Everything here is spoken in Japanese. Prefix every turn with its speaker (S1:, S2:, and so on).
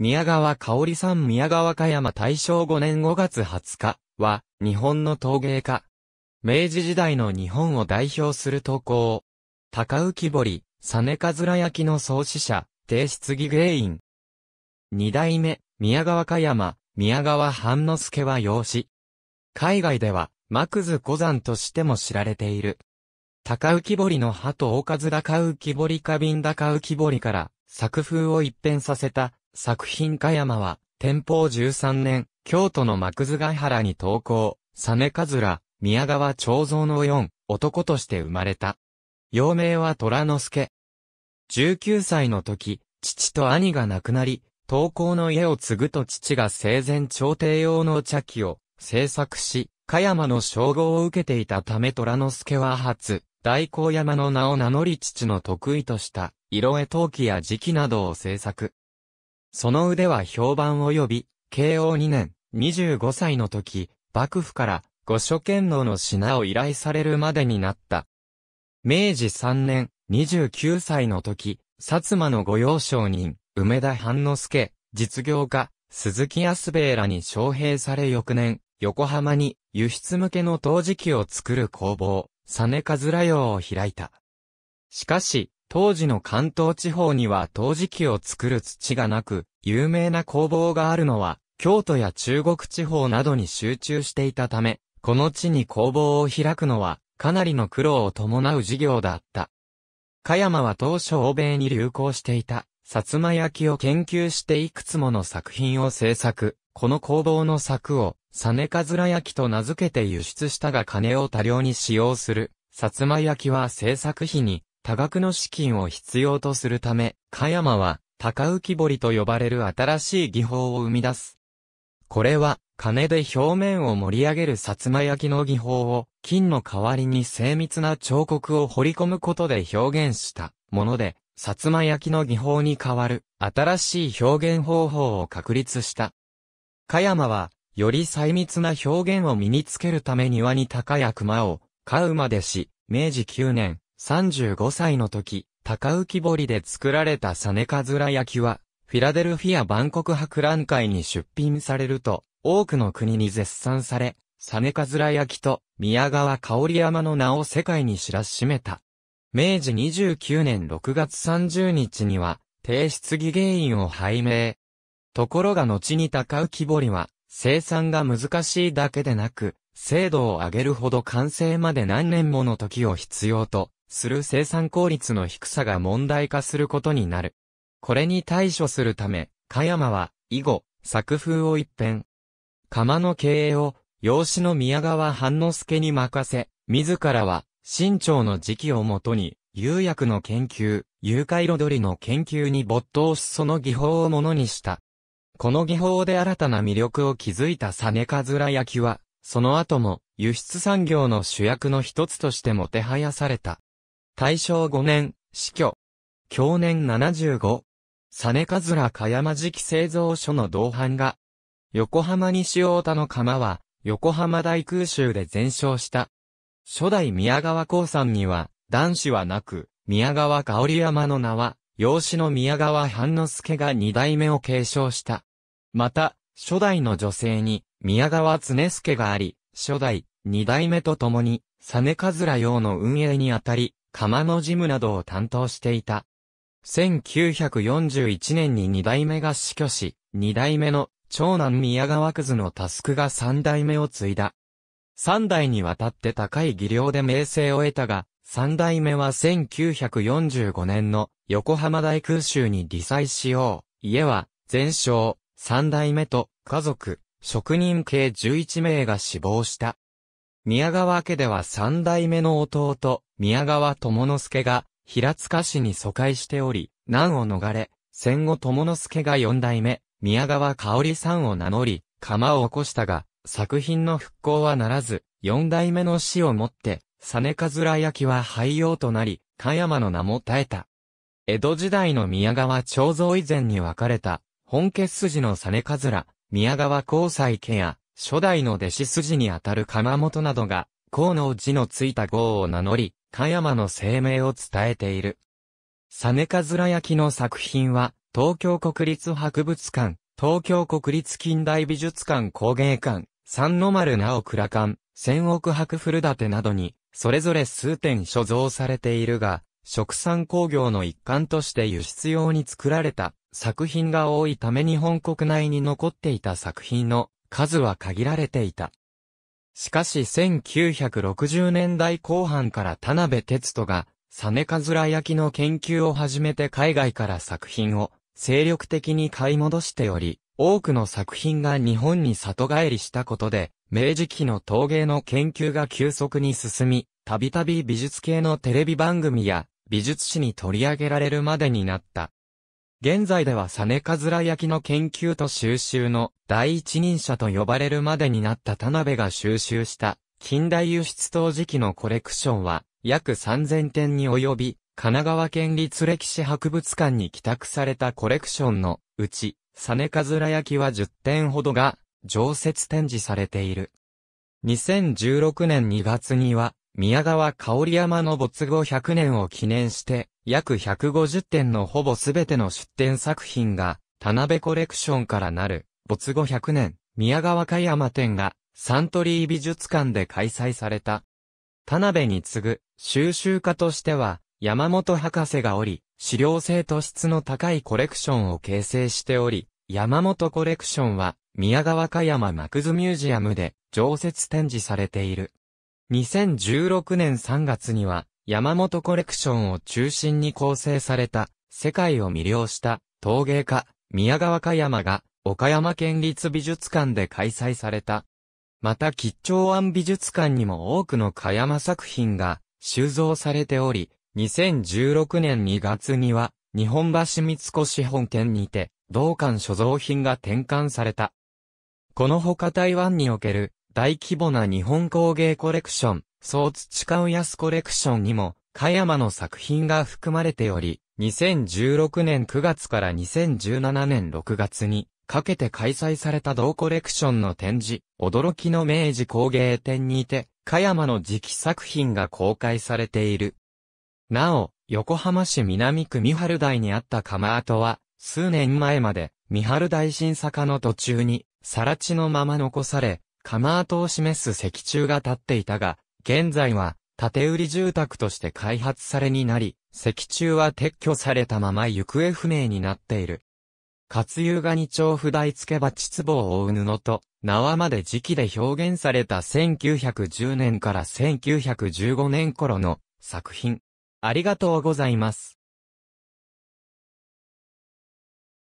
S1: 宮川香里さん宮川香山大正5年5月20日は、日本の陶芸家。明治時代の日本を代表する陶工。高浮堀、サネカズラ焼の創始者、提出儀芸員。二代目、宮川香山、宮川半之助は養子。海外では、マクズ古山としても知られている。高浮堀の葉と大数高浮堀花瓶高浮堀から、作風を一変させた、作品加山は、天保13年、京都の幕津ヶ原に投稿、サメカズラ、宮川長蔵の4、男として生まれた。幼名は虎之助。19歳の時、父と兄が亡くなり、投稿の家を継ぐと父が生前朝廷用の茶器を制作し、加山の称号を受けていたため虎之助は初、大高山の名を名乗り父の得意とした、色絵陶器や磁器などを制作。その腕は評判を呼び、慶応2年、25歳の時、幕府から御所剣能の品を依頼されるまでになった。明治3年、29歳の時、薩摩の御用商人、梅田半之助、実業家、鈴木安兵衛らに招聘され翌年、横浜に輸出向けの陶磁器を作る工房、サネカズラ用を開いた。しかし、当時の関東地方には陶磁器を作る土がなく、有名な工房があるのは、京都や中国地方などに集中していたため、この地に工房を開くのは、かなりの苦労を伴う事業だった。香山は当初欧米に流行していた、薩摩焼を研究していくつもの作品を制作。この工房の作を、サネカズラ焼と名付けて輸出したが金を多量に使用する。薩摩焼は制作費に多額の資金を必要とするため、加山は、高浮彫りと呼ばれる新しい技法を生み出す。これは、金で表面を盛り上げる薩摩焼の技法を、金の代わりに精密な彫刻を彫り込むことで表現したもので、薩摩焼の技法に代わる、新しい表現方法を確立した。加山は、より細密な表現を身につけるため庭に高や熊を、飼うまでし、明治9年、35歳の時、高浮彫りで作られたサネカズラ焼きは、フィラデルフィア万国博覧会に出品されると、多くの国に絶賛され、サネカズラ焼きと宮川香織山の名を世界に知らしめた。明治29年6月30日には、提出疑原因を拝命。ところが後に高浮彫りは、生産が難しいだけでなく、精度を上げるほど完成まで何年もの時を必要とする生産効率の低さが問題化することになる。これに対処するため、加山は、以後、作風を一変。釜の経営を、養子の宮川半之助に任せ、自らは、新潮の時期をもとに、釉薬の研究、誘拐彩りの研究に没頭しその技法をものにした。この技法で新たな魅力を築いたサネカズラ焼きは、その後も輸出産業の主役の一つとしてもてはやされた。大正5年、死去。去年75。実葛香山時期製造所の同伴が、横浜西大田の釜は、横浜大空襲で全焼した。初代宮川興産には、男子はなく、宮川香織山の名は、養子の宮川半之助が二代目を継承した。また、初代の女性に、宮川常助があり、初代、二代目と共に、実ラ用の運営にあたり、釜の事務などを担当していた。1941年に二代目が死去し、二代目の長男宮川くずのタスクが三代目を継いだ。三代にわたって高い技量で名声を得たが、三代目は1945年の横浜大空襲に理災しよう。家は全焼、三代目と家族、職人計11名が死亡した。宮川家では三代目の弟、宮川友之助が平塚市に疎開しており、難を逃れ、戦後友之助が四代目、宮川香織さんを名乗り、釜を起こしたが、作品の復興はならず、四代目の死をもって、サネカズラ焼きは廃用となり、加山の名も絶えた。江戸時代の宮川彫像以前に分かれた、本家筋のサネカズラ、宮川交際家や、初代の弟子筋にあたる鎌本などが、河能寺のついた号を名乗り、香山の声明を伝えている。サネカズラ焼の作品は、東京国立博物館、東京国立近代美術館工芸館、三の丸お倉館、千億博古館などに、それぞれ数点所蔵されているが、食産工業の一環として輸出用に作られた作品が多いため日本国内に残っていた作品の数は限られていた。しかし1960年代後半から田辺哲人が、サネカズラ焼きの研究を始めて海外から作品を精力的に買い戻しており、多くの作品が日本に里帰りしたことで、明治期の陶芸の研究が急速に進み、たびたび美術系のテレビ番組や美術史に取り上げられるまでになった。現在ではサネカズラ焼きの研究と収集の第一人者と呼ばれるまでになった田辺が収集した近代輸出当時期のコレクションは約3000点に及び神奈川県立歴史博物館に寄託されたコレクションのうちサネカズラ焼きは10点ほどが常設展示されている。2016年2月には宮川香織山の没後100年を記念して約150点のほぼすべての出展作品が、田辺コレクションからなる、没後100年、宮川香山展が、サントリー美術館で開催された。田辺に次ぐ、収集家としては、山本博士がおり、資料性と質の高いコレクションを形成しており、山本コレクションは、宮川香山マクズミュージアムで常設展示されている。2016年3月には、山本コレクションを中心に構成された、世界を魅了した陶芸家、宮川香山が、岡山県立美術館で開催された。また、吉兆庵美術館にも多くの香山作品が収蔵されており、2016年2月には、日本橋三越本店にて、同館所蔵品が転換された。このほか台湾における大規模な日本工芸コレクション、そう培う安コレクションにも、香山の作品が含まれており、2016年9月から2017年6月に、かけて開催された同コレクションの展示、驚きの明治工芸展にて、香山の磁期作品が公開されている。なお、横浜市南区三春台にあった釜跡は、数年前まで、三春台新坂の途中に、さら地のまま残され、釜跡を示す石柱が立っていたが、現在は、建売住宅として開発されになり、石柱は撤去されたまま行方不明になっている。活湯が二丁不台付け鉢壺を覆う布と、縄まで時期で表現された1910年から1915年頃の作品。ありがとうございます。